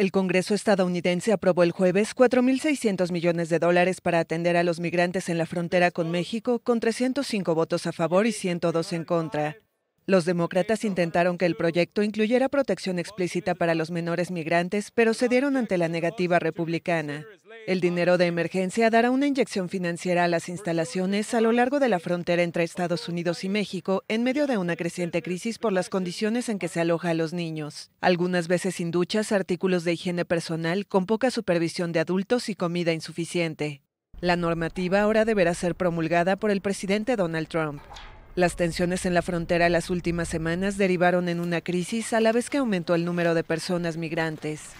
El Congreso estadounidense aprobó el jueves 4.600 millones de dólares para atender a los migrantes en la frontera con México, con 305 votos a favor y 102 en contra. Los demócratas intentaron que el proyecto incluyera protección explícita para los menores migrantes, pero cedieron ante la negativa republicana. El dinero de emergencia dará una inyección financiera a las instalaciones a lo largo de la frontera entre Estados Unidos y México en medio de una creciente crisis por las condiciones en que se aloja a los niños. Algunas veces sin duchas, artículos de higiene personal con poca supervisión de adultos y comida insuficiente. La normativa ahora deberá ser promulgada por el presidente Donald Trump. Las tensiones en la frontera las últimas semanas derivaron en una crisis a la vez que aumentó el número de personas migrantes.